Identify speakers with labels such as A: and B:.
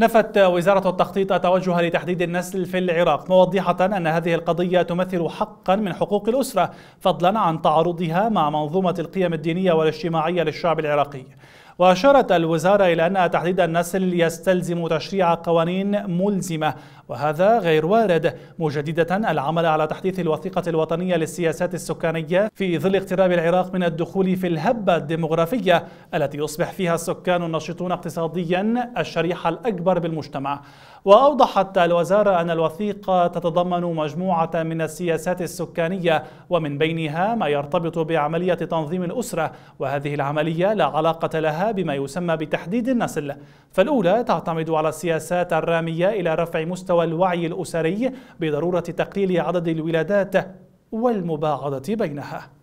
A: نفت وزارة التخطيط توجه لتحديد النسل في العراق موضحة أن هذه القضية تمثل حقا من حقوق الأسرة فضلا عن تعارضها مع منظومة القيم الدينية والاجتماعية للشعب العراقي وأشارت الوزارة إلى أن تحديد النسل يستلزم تشريع قوانين ملزمة وهذا غير وارد مجددة العمل على تحديث الوثيقة الوطنية للسياسات السكانية في ظل اقتراب العراق من الدخول في الهبة الديمغرافية التي يصبح فيها السكان النشطون اقتصاديا الشريحة الأكبر بالمجتمع وأوضحت الوزارة أن الوثيقة تتضمن مجموعة من السياسات السكانية ومن بينها ما يرتبط بعملية تنظيم الأسرة وهذه العملية لا علاقة لها بما يسمى بتحديد النسل فالأولى تعتمد على السياسات الرامية إلى رفع مستوى الوعي الأسري بضرورة تقليل عدد الولادات والمباعدة بينها